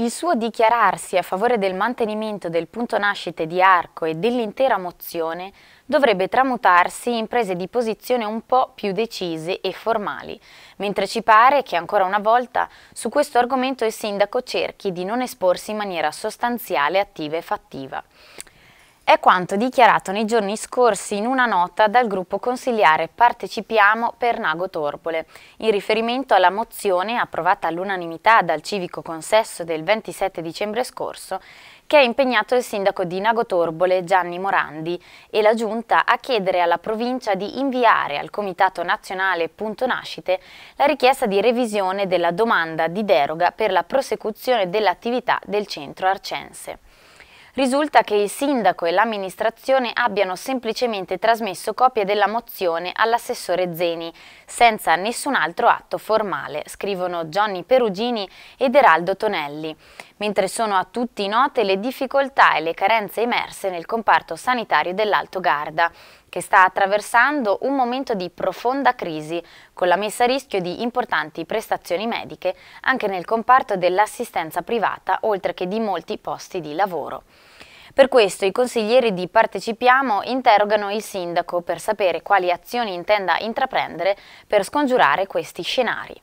Il suo dichiararsi a favore del mantenimento del punto nascite di Arco e dell'intera mozione dovrebbe tramutarsi in prese di posizione un po' più decise e formali, mentre ci pare che ancora una volta su questo argomento il sindaco cerchi di non esporsi in maniera sostanziale, attiva e fattiva. È quanto dichiarato nei giorni scorsi in una nota dal gruppo consigliare Partecipiamo per Nago Torpole, in riferimento alla mozione approvata all'unanimità dal civico consesso del 27 dicembre scorso, che ha impegnato il sindaco di Nago Torbole Gianni Morandi e la giunta a chiedere alla provincia di inviare al Comitato Nazionale Punto Nascite la richiesta di revisione della domanda di deroga per la prosecuzione dell'attività del centro arcense risulta che il sindaco e l'amministrazione abbiano semplicemente trasmesso copie della mozione all'assessore Zeni, senza nessun altro atto formale, scrivono Gianni Perugini ed Eraldo Tonelli, mentre sono a tutti note le difficoltà e le carenze emerse nel comparto sanitario dell'Alto Garda, che sta attraversando un momento di profonda crisi, con la messa a rischio di importanti prestazioni mediche anche nel comparto dell'assistenza privata, oltre che di molti posti di lavoro. Per questo i consiglieri di Partecipiamo interrogano il sindaco per sapere quali azioni intenda intraprendere per scongiurare questi scenari.